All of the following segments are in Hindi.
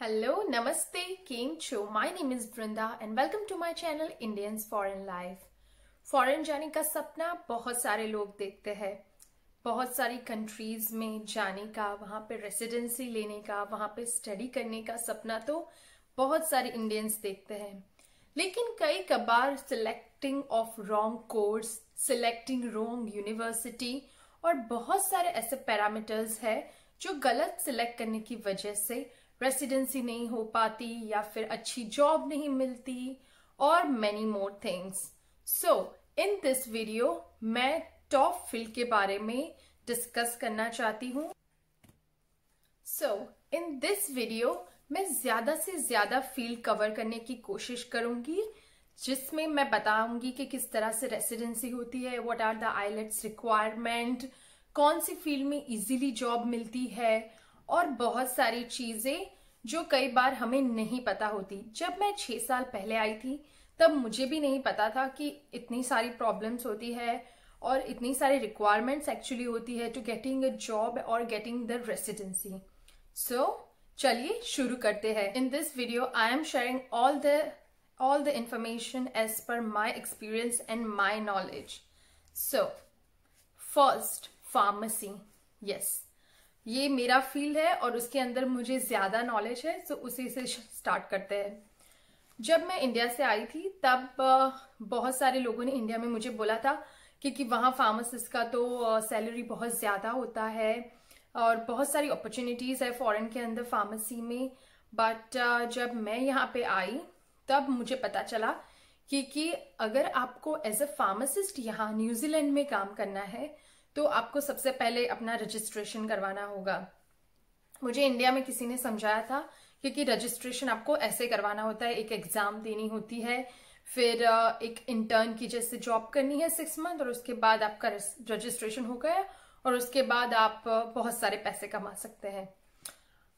Hello, Namaste, King Cho. My name is Brinda and welcome to my channel Indians Foreign Life. Foreign जाने का सपना बहुत सारे लोग देखते हैं बहुत सारी कंट्रीज में जाने का वहाँ पे रेसिडेंसी लेने का वहाँ पे स्टडी करने का सपना तो बहुत सारे इंडियंस देखते हैं लेकिन कई कबार selecting of wrong course selecting wrong university और बहुत सारे ऐसे पैरामीटर्स है जो गलत सिलेक्ट करने की वजह से रेसिडेंसी नहीं हो पाती या फिर अच्छी जॉब नहीं मिलती और many more things so in this video मैं टॉप फील्ड के बारे में डिस्कस करना चाहती हूँ सो इन दिस वीडियो मैं ज्यादा से ज्यादा फील्ड कवर करने की कोशिश करूंगी जिसमें मैं बताऊंगी कि किस तरह से रेसिडेंसी होती है what are the IELTS requirement कौन सी फील्ड में इजीली जॉब मिलती है और बहुत सारी चीजें जो कई बार हमें नहीं पता होती जब मैं छह साल पहले आई थी तब मुझे भी नहीं पता था कि इतनी सारी प्रॉब्लम्स होती है और इतनी सारी रिक्वायरमेंट्स एक्चुअली होती है टू गेटिंग अ जॉब और गेटिंग द रेसिडेंसी सो चलिए शुरू करते हैं in this video I am sharing all the all the information as per my experience and my knowledge so first pharmacy yes ये मेरा फील्ड है और उसके अंदर मुझे ज़्यादा नॉलेज है सो उसी से स्टार्ट करते हैं जब मैं इंडिया से आई थी तब बहुत सारे लोगों ने इंडिया में मुझे बोला था क्योंकि वहाँ फार्मासिस्ट का तो सैलरी बहुत ज़्यादा होता है और बहुत सारी अपॉर्चुनिटीज़ है फॉरेन के अंदर फार्मेसी में बट जब मैं यहाँ पे आई तब मुझे पता चला कि कि अगर आपको एज अ फार्मासिस्ट यहाँ न्यूजीलैंड में काम करना है तो आपको सबसे पहले अपना रजिस्ट्रेशन करवाना होगा मुझे इंडिया में किसी ने समझाया था क्योंकि रजिस्ट्रेशन आपको ऐसे करवाना होता है एक एग्जाम देनी होती है फिर एक इंटर्न की जैसे जॉब करनी है सिक्स मंथ और उसके बाद आपका रजिस्ट्रेशन हो गया और उसके बाद आप बहुत सारे पैसे कमा सकते हैं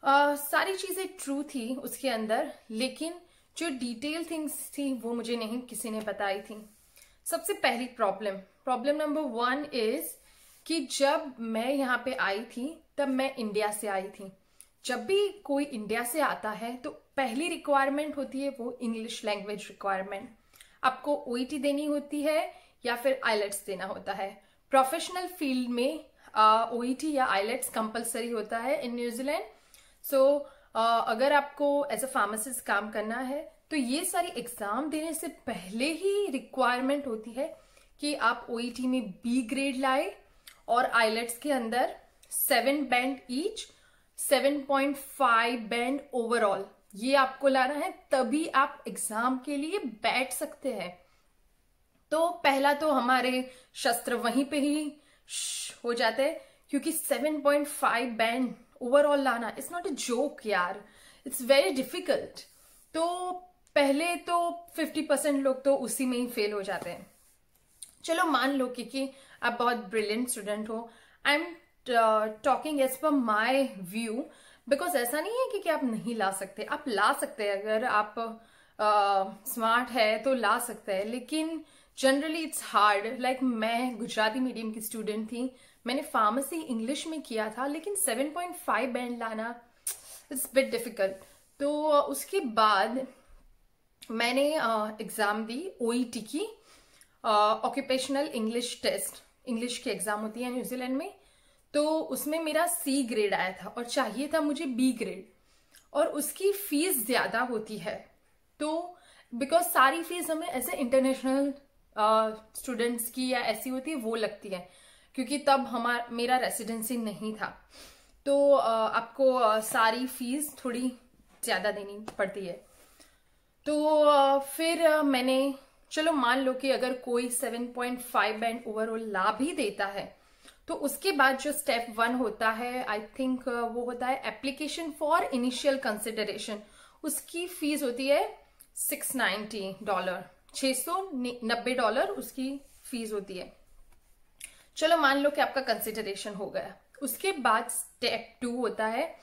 आ, सारी चीजें ट्रू थी उसके अंदर लेकिन जो डिटेल थिंग्स थी वो मुझे नहीं किसी ने बताई थी सबसे पहली problem problem number one is कि जब मैं यहाँ पे आई थी तब मैं इंडिया से आई थी जब भी कोई इंडिया से आता है तो पहली रिक्वायरमेंट होती है वो इंग्लिश लैंग्वेज रिक्वायरमेंट आपको ओ e देनी होती है या फिर आईलेट्स e देना होता है प्रोफेशनल फील्ड में ओ e या आईलेट्स कंपलसरी होता है इन न्यूजीलैंड सो अगर आपको एज अ फार्मासिस्ट काम करना है तो ये सारी एग्जाम देने से पहले ही रिक्वायरमेंट होती है कि आप ओ में बी ग्रेड लाए और आईलेट्स के अंदर seven band each five band overall ये आपको लाना है तभी आप एग्जाम के लिए बैठ सकते हैं तो पहला तो हमारे शस्त्र वहीं पे ही हो जाते हैं क्योंकि 7.5 बैंड ओवरऑल लाना इट्स नॉट अ जोक यार इट्स वेरी डिफिकल्ट तो पहले तो 50 परसेंट लोग तो उसी में ही फेल हो जाते हैं चलो मान लो कि, कि आप बहुत ब्रिलियंट स्टूडेंट हो I am talking as per my view because ऐसा नहीं है कि, कि आप नहीं ला सकते आप ला सकते हैं अगर आप स्मार्ट uh, है तो ला सकते हैं लेकिन जनरली इट्स हार्ड लाइक मैं गुजराती मीडियम की स्टूडेंट थी मैंने फार्मेसी इंग्लिश में किया था लेकिन 7.5 बैंड लाना इट्स बिट डिफिकल्ट तो uh, उसके बाद मैंने एग्ज़ाम uh, दी ओ e की ऑक्यूपेशनल इंग्लिश टेस्ट इंग्लिश की एग्जाम होती है न्यूजीलैंड में तो उसमें मेरा सी ग्रेड आया था और चाहिए था मुझे बी ग्रेड और उसकी फीस ज़्यादा होती है तो बिकॉज सारी फीस हमें ऐसे इंटरनेशनल स्टूडेंट्स की या ऐसी होती है वो लगती है क्योंकि तब हमारा मेरा रेसिडेंसी नहीं था तो uh, आपको uh, सारी फीस थोड़ी ज़्यादा देनी पड़ती है तो फिर मैंने चलो मान लो कि अगर कोई 7.5 बैंड ओवरऑल ला भी देता है तो उसके बाद जो स्टेप वन होता है आई थिंक uh, वो होता है एप्लीकेशन फॉर इनिशियल कंसिडरेशन उसकी फीस होती है 690 डॉलर 690 डॉलर उसकी फीस होती है चलो मान लो कि आपका कंसिडरेशन हो गया उसके बाद स्टेप टू होता है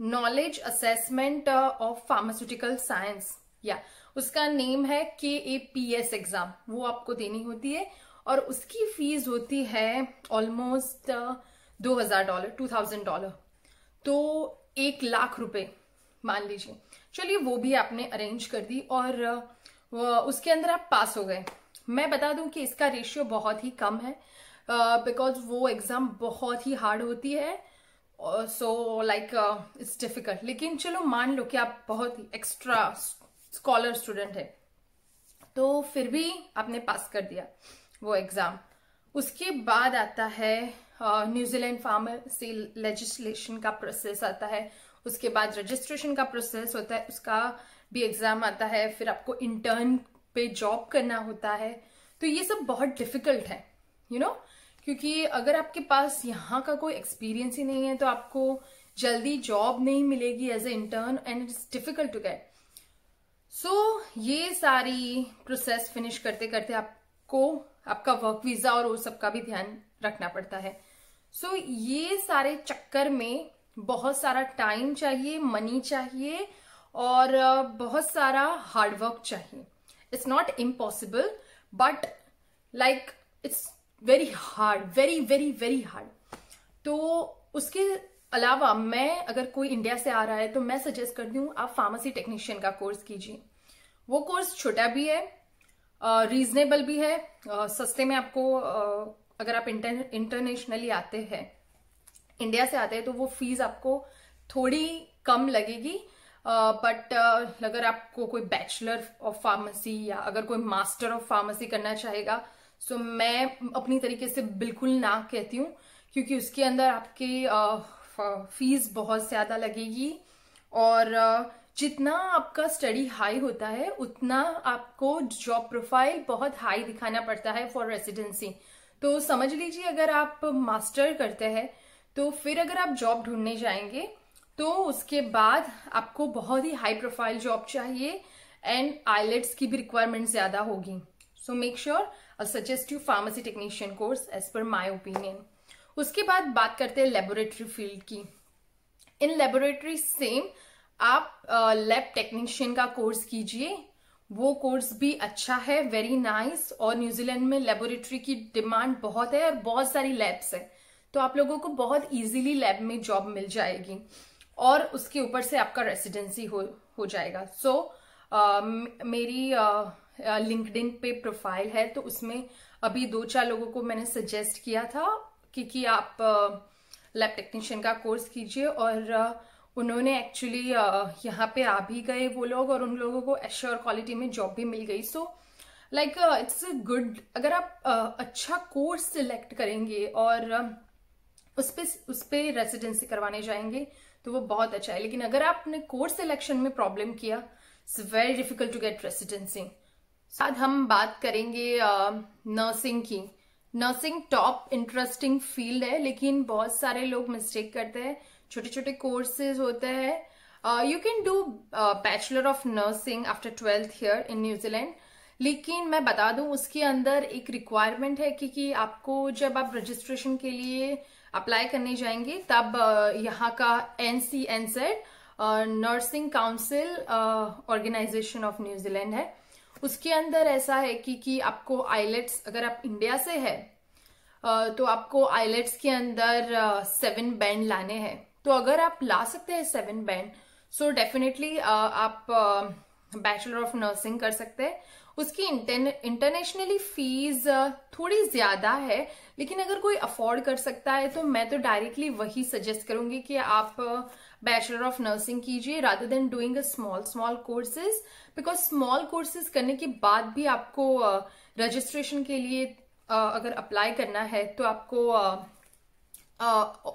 knowledge assessment of pharmaceutical science या उसका नेम है के ए पी एस एग्जाम वो आपको देनी होती है और उसकी फीस होती है ऑलमोस्ट uh, दो हजार डॉलर टू थाउजेंड डॉलर तो एक लाख रुपए मान लीजिए चलिए वो भी आपने अरेंज कर दी और uh, उसके अंदर आप पास हो गए मैं बता दूं कि इसका रेशियो बहुत ही कम है बिकॉज uh, वो एग्जाम बहुत ही हार्ड होती है सो लाइक इट्स डिफिकल्ट लेकिन चलो मान लो कि आप बहुत ही एक्स्ट्रा स्कॉलर स्टूडेंट है तो फिर भी आपने पास कर दिया वो एग्ज़ाम उसके बाद आता है न्यूजीलैंड फार्मेसी लेजिस्लेशन का प्रोसेस आता है उसके बाद रजिस्ट्रेशन का प्रोसेस होता है उसका भी एग्ज़ाम आता है फिर आपको इंटर्न पे जॉब करना होता है तो ये सब बहुत डिफिकल्ट है यू you नो know? क्योंकि अगर आपके पास यहाँ का कोई एक्सपीरियंस ही नहीं है तो आपको जल्दी जॉब नहीं मिलेगी as a intern and it's difficult to get so so, ये सारी प्रोसेस फिनिश करते करते आपको आपका वर्क वीजा और वो सबका भी ध्यान रखना पड़ता है सो so, ये सारे चक्कर में बहुत सारा टाइम चाहिए मनी चाहिए और बहुत सारा हार्डवर्क चाहिए it's not impossible but like it's very hard very very very hard तो उसके अलावा मैं अगर कोई इंडिया से आ रहा है तो मैं सजेस्ट करती हूँ आप फार्मेसी टेक्नीशियन का कोर्स कीजिए वो कोर्स छोटा भी है रीजनेबल भी है सस्ते में आपको अगर आप इंटरनेशनली आते हैं इंडिया से आते हैं तो वो फीस आपको थोड़ी कम लगेगी बट अगर आपको कोई बैचलर ऑफ फार्मेसी या अगर कोई मास्टर ऑफ फार्मेसी करना चाहेगा सो तो मैं अपनी तरीके से बिल्कुल ना कहती हूँ क्योंकि उसके अंदर आपके फीस बहुत ज़्यादा लगेगी और जितना आपका स्टडी हाई होता है उतना आपको जॉब प्रोफाइल बहुत हाई दिखाना पड़ता है फॉर रेसिडेंसी तो समझ लीजिए अगर आप मास्टर करते हैं तो फिर अगर आप जॉब ढूंढने जाएंगे तो उसके बाद आपको बहुत ही हाई प्रोफाइल जॉब चाहिए एंड आईलेट्स की भी रिक्वायरमेंट ज़्यादा होगी so make sure I suggest you pharmacy technician course as per my opinion उसके बाद बात करते हैं लेबोरेटरी फील्ड की इन लेबोरेटरी सेम आप लैब टेक्नीशियन का कोर्स कीजिए वो कोर्स भी अच्छा है वेरी नाइस nice, और न्यूजीलैंड में लेबोरेटरी की डिमांड बहुत है और बहुत सारी लैब्स है तो आप लोगों को बहुत इजीली लैब में जॉब मिल जाएगी और उसके ऊपर से आपका रेसिडेंसी हो हो जाएगा सो so, uh, मेरी लिंकड पे प्रोफाइल है तो उसमें अभी दो चार लोगों को मैंने सजेस्ट किया था क्योंकि आप लैब टेक्नीशियन का कोर्स कीजिए और उन्होंने एक्चुअली यहाँ पे आ भी गए वो लोग और उन लोगों को एश्योर क्वालिटी में जॉब भी मिल गई so like it's a good अगर आप uh, अच्छा कोर्स सिलेक्ट करेंगे और uh, उस पर उस पर रेसिडेंसी करवाने जाएंगे तो वो बहुत अच्छा है लेकिन अगर आपने कोर्स सिलेक्शन में प्रॉब्लम किया it's very difficult to get residency हम बात करेंगे नर्सिंग uh, की नर्सिंग टॉप इंटरेस्टिंग फील्ड है लेकिन बहुत सारे लोग मिस्टेक करते हैं छोटे छोटे कोर्सेज होते हैं you can do bachelor of nursing after twelfth year in New Zealand लेकिन मैं बता दूं उसके अंदर एक रिक्वायरमेंट है कि, कि आपको जब आप रजिस्ट्रेशन के लिए अप्लाई करने जाएंगे तब uh, यहाँ का N C N said nursing council organisation of New Zealand है उसके अंदर ऐसा है कि कि आपको आईलेट्स अगर आप इंडिया से है तो आपको आईलेट्स के अंदर सेवन बैंड लाने हैं तो अगर आप ला सकते हैं सेवन बैंड सो डेफिनेटली आप बैचलर ऑफ नर्सिंग कर सकते हैं उसकी इंटरनेशनली फीस थोड़ी ज्यादा है लेकिन अगर कोई अफोर्ड कर सकता है तो मैं तो डायरेक्टली वही सजेस्ट करूंगी कि आप बैचलर ऑफ नर्सिंग कीजिए rather than doing a small small courses because small courses करने के बाद भी आपको रजिस्ट्रेशन uh, के लिए uh, अगर अप्लाई करना है तो आपको uh,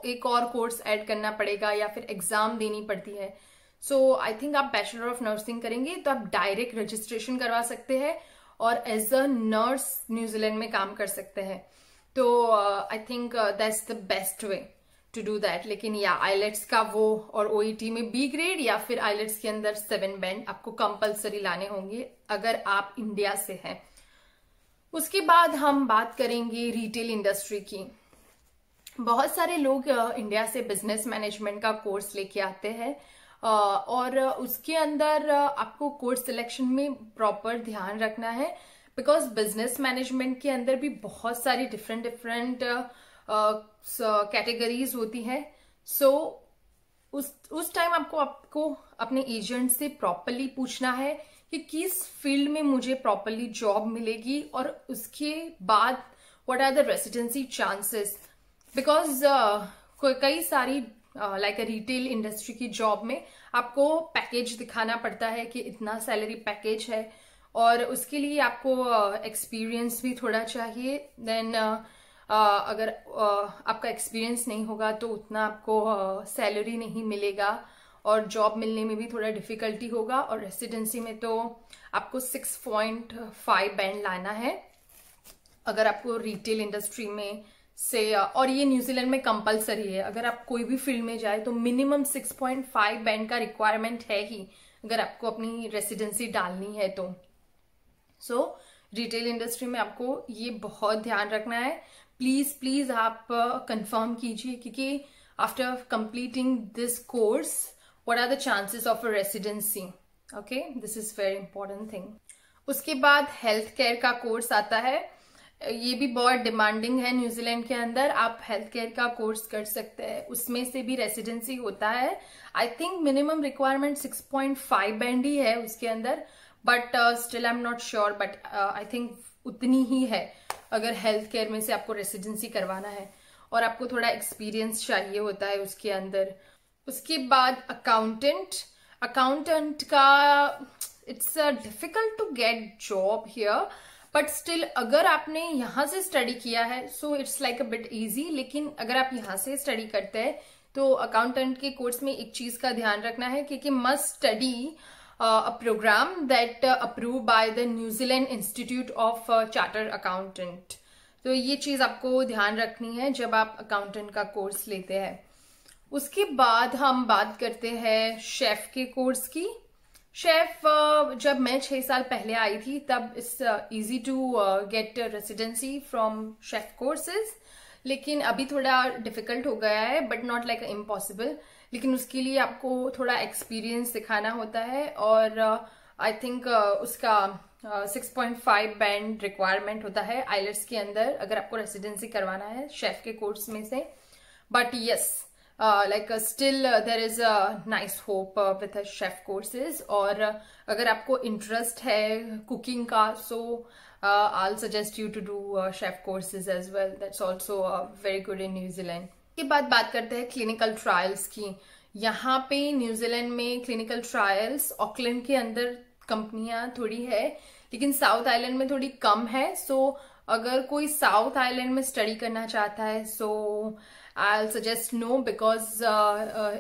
एक और कोर्स ऐड करना पड़ेगा या फिर एग्जाम देनी पड़ती है सो आई थिंक आप बैचलर ऑफ नर्सिंग करेंगे तो आप डायरेक्ट रजिस्ट्रेशन करवा सकते हैं और एज अ नर्स न्यूजीलैंड में काम कर सकते हैं तो I think that's the best way to do that लेकिन या आईलेट्स का वो और ओईटी e में बी ग्रेड या फिर आईलेट्स के अंदर सेवन बैंड आपको कंपल्सरी लाने होंगे अगर आप इंडिया से हैं उसके बाद हम बात करेंगे रिटेल इंडस्ट्री की बहुत सारे लोग इंडिया से बिजनेस मैनेजमेंट का कोर्स लेके आते हैं और उसके अंदर आपको कोर्स सिलेक्शन में प्रॉपर ध्यान रखना है बिकॉज बिजनेस मैनेजमेंट के अंदर भी बहुत सारी डिफरेंट डिफरेंट कैटेगरीज uh, होती हैं सो so, उस उस टाइम आपको आपको अपने एजेंट से प्रॉपरली पूछना है कि किस फील्ड में मुझे प्रॉपरली जॉब मिलेगी और उसके बाद what are the residency chances because कई सारी लाइक अ रिटेल इंडस्ट्री की जॉब में आपको पैकेज दिखाना पड़ता है कि इतना सैलरी पैकेज है और उसके लिए आपको एक्सपीरियंस uh, भी थोड़ा चाहिए देन uh, अगर आपका एक्सपीरियंस नहीं होगा तो उतना आपको सैलरी नहीं मिलेगा और जॉब मिलने में भी थोड़ा डिफिकल्टी होगा और रेसिडेंसी में तो आपको सिक्स पॉइंट फाइव बैंड लाना है अगर आपको रिटेल इंडस्ट्री में से और ये न्यूजीलैंड में कंपलसरी है अगर आप कोई भी फील्ड में जाए तो minimum six point five band का रिक्वायरमेंट है ही अगर आपको अपनी रेसिडेंसी डालनी है तो सो so, रिटेल इंडस्ट्री में आपको ये बहुत ध्यान रखना है प्लीज प्लीज आप कंफर्म uh, कीजिए क्योंकि after completing this course what are the chances of a residency okay this is very important thing उसके बाद हेल्थ केयर का कोर्स आता है ये भी बहुत डिमांडिंग है न्यूजीलैंड के अंदर आप हेल्थ केयर का कोर्स कर सकते हैं उसमें से भी रेसिडेंसी होता है I think minimum requirement 6.5 band ही है उसके अंदर but still I am not sure but I think उतनी ही है अगर हेल्थ केयर में से आपको रेसिडेंसी करवाना है और आपको थोड़ा एक्सपीरियंस चाहिए होता है उसके अंदर उसके बाद अकाउंटेंट अकाउंटेंट का it's a difficult to get job here but still अगर आपने यहां से स्टडी किया है so it's like a bit easy लेकिन अगर आप यहां से स्टडी करते हैं तो अकाउंटेंट के कोर्स में एक चीज का ध्यान रखना है क्योंकि must study Uh, a program that uh, approved by the New Zealand Institute of uh, Chartered Accountant. तो ये चीज़ आपको ध्यान रखनी है जब आप अकाउंटेंट का कोर्स लेते हैं उसके बाद हम बात करते हैं शेफ के कोर्स की शेफ जब मैं छह साल पहले आई थी तब it's easy to get residency from chef courses लेकिन अभी थोड़ा डिफिकल्ट हो गया है बट नॉट लाइक इम्पॉसिबल लेकिन उसके लिए आपको थोड़ा एक्सपीरियंस दिखाना होता है और आई uh, थिंक uh, उसका six point five band requirement होता है आइलट्स के अंदर अगर आपको रेसिडेंसी करवाना है शेफ के कोर्स में से but yes like still there is a nice hope with chef courses और uh, अगर आपको इंटरेस्ट है कुकिंग का so I suggest you to do chef courses as well that's also very good in New Zealand के बाद बात करते हैं क्लिनिकल ट्रायल्स की यहाँ पे न्यूजीलैंड में क्लिनिकल ट्रायल्स ऑकलैंड के अंदर कंपनियां थोड़ी है लेकिन साउथ आइलैंड में थोड़ी कम है सो अगर कोई साउथ आइलैंड में स्टडी करना चाहता है so I suggest no because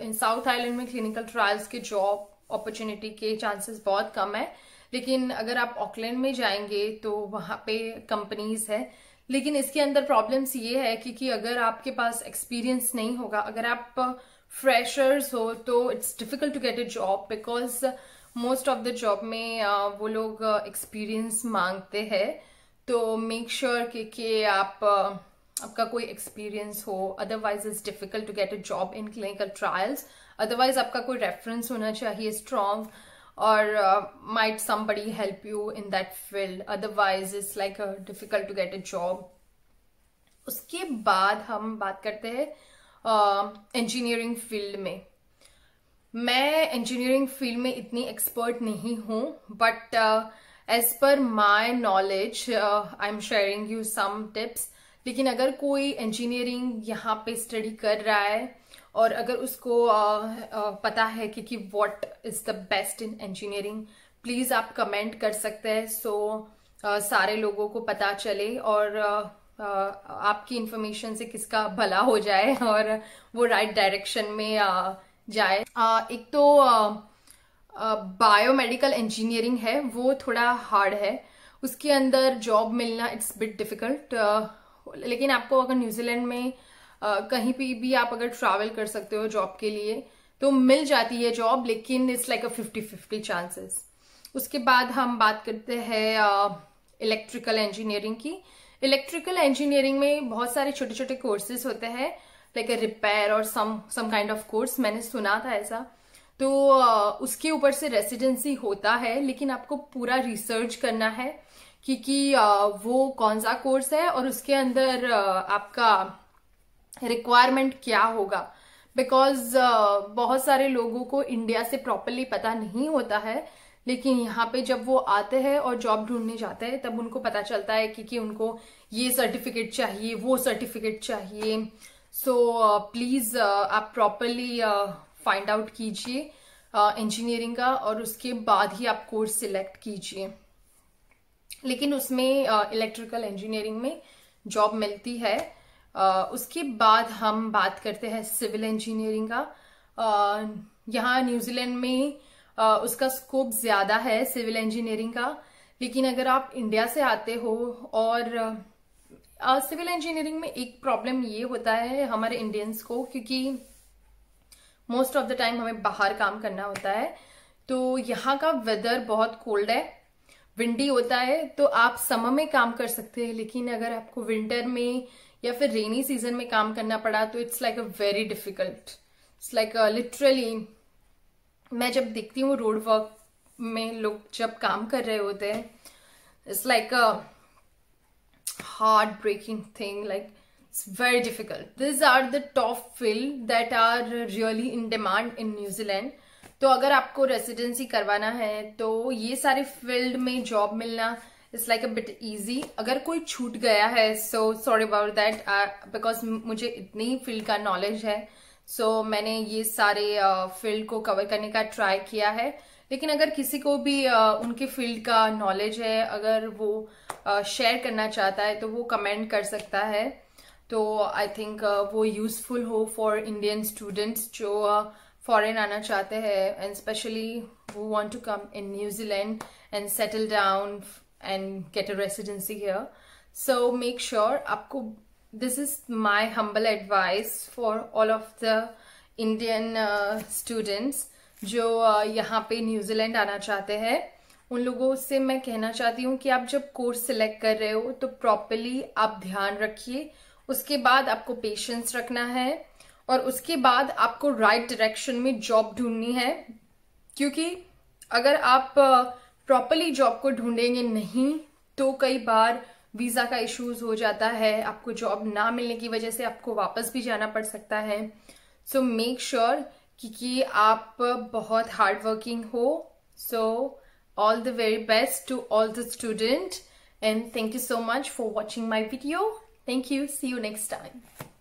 in South Island में क्लिनिकल ट्रायल्स के जॉब अपॉर्चुनिटी के चांसेस बहुत कम है लेकिन अगर आप ऑकलैंड में जाएंगे तो वहाँ पे कंपनीज है लेकिन इसके अंदर प्रॉब्लम्स ये है कि, कि अगर आपके पास एक्सपीरियंस नहीं होगा अगर आप फ्रेशर्स हो तो it's difficult to get a job because most of the job में वो लोग एक्सपीरियंस मांगते हैं तो मेक श्योर sure कि, कि आप आपका कोई एक्सपीरियंस हो otherwise it's difficult to get a job in clinical trials otherwise आपका कोई रेफरेंस होना चाहिए strong or uh, might somebody help you in that field otherwise it's like a difficult to get a job उसके बाद हम बात करते हैं इंजीनियरिंग uh, फील्ड में मैं इंजीनियरिंग फील्ड में इतनी एक्सपर्ट नहीं हूं but as per my knowledge I am sharing you some tips लेकिन अगर कोई इंजीनियरिंग यहाँ पे स्टडी कर रहा है और अगर उसको पता है कि कि what is the best in engineering please आप कमेंट कर सकते हैं सो सारे लोगों को पता चले और आपकी इन्फॉर्मेशन से किसका भला हो जाए और वो राइट डायरेक्शन में जाए एक तो बायोमेडिकल इंजीनियरिंग है वो थोड़ा हार्ड है उसके अंदर जॉब मिलना इट्स बिट डिफिकल्ट लेकिन आपको अगर न्यूजीलैंड में कहीं पे भी आप अगर ट्रैवल कर सकते हो जॉब के लिए तो मिल जाती है जॉब लेकिन it's like a fifty fifty chances उसके बाद हम बात करते हैं इलेक्ट्रिकल इंजीनियरिंग की इलेक्ट्रिकल इंजीनियरिंग में बहुत सारे छोटे छोटे कोर्सेज होते हैं लाइक अ रिपेयर और some some kind of course मैंने सुना था ऐसा तो उसके ऊपर से रेसिडेंसी होता है लेकिन आपको पूरा रिसर्च करना है कि कि वो कौन सा कोर्स है और उसके अंदर आपका रिक्वायरमेंट क्या होगा बिकॉज uh, बहुत सारे लोगों को इंडिया से प्रॉपरली पता नहीं होता है लेकिन यहाँ पे जब वो आते हैं और जॉब ढूंढने जाते हैं तब उनको पता चलता है कि, कि उनको ये सर्टिफिकेट चाहिए वो सर्टिफिकेट चाहिए सो प्लीज uh, uh, आप प्रॉपरली फाइंड आउट कीजिए इंजीनियरिंग uh, का और उसके बाद ही आप कोर्स सिलेक्ट कीजिए लेकिन उसमें इलेक्ट्रिकल uh, इंजीनियरिंग में जॉब मिलती है उसके बाद हम बात करते हैं सिविल इंजीनियरिंग का यहाँ न्यूजीलैंड में उसका स्कोप ज्यादा है सिविल इंजीनियरिंग का लेकिन अगर आप इंडिया से आते हो और सिविल इंजीनियरिंग में एक प्रॉब्लम ये होता है हमारे इंडियंस को क्योंकि मोस्ट ऑफ द टाइम हमें बाहर काम करना होता है तो यहाँ का वेदर बहुत कोल्ड है विंडी होता है तो आप समर में काम कर सकते हैं लेकिन अगर आपको विंटर में या फिर रेनी सीजन में काम करना पड़ा तो it's like a very difficult it's like literally मैं जब देखती हूँ रोड वर्क में लोग जब काम कर रहे होते हैं it's like a hard breaking thing like it's very difficult this are the top field that are really in demand in New Zealand तो अगर आपको रेसिडेंसी करवाना है तो ये सारे फील्ड में जॉब मिलना it's like a bit easy अगर कोई छूट गया है so sorry about that because मुझे इतनी ही फील्ड का नॉलेज है सो so, मैंने ये सारे फील्ड uh, को कवर करने का ट्राई किया है लेकिन अगर किसी को भी uh, उनके फील्ड का नॉलेज है अगर वो शेयर uh, करना चाहता है तो वो कमेंट कर सकता है तो आई थिंक uh, वो यूजफुल हो फॉर इंडियन स्टूडेंट्स जो फॉरेन uh, आना चाहते हैं एंड स्पेशली वो want to come in New Zealand and settle down and get a residency here. So make sure आपको this is my humble advice for all of the Indian students जो uh, यहाँ पे न्यूजीलैंड आना चाहते हैं उन लोगों से मैं कहना चाहती हूँ कि आप जब कोर्स सिलेक्ट कर रहे हो तो प्रॉपरली आप ध्यान रखिए उसके बाद आपको पेशेंस रखना है और उसके बाद आपको राइट right डायरेक्शन में जॉब ढूंढनी है क्योंकि अगर आप uh, प्रॉपरली जॉब को ढूंढेंगे नहीं तो कई बार वीज़ा का इश्यूज हो जाता है आपको जॉब ना मिलने की वजह से आपको वापस भी जाना पड़ सकता है सो मेक श्योर कि आप बहुत हार्ड वर्किंग हो so all the very best to all the student and thank you so much for watching my video thank you see you next time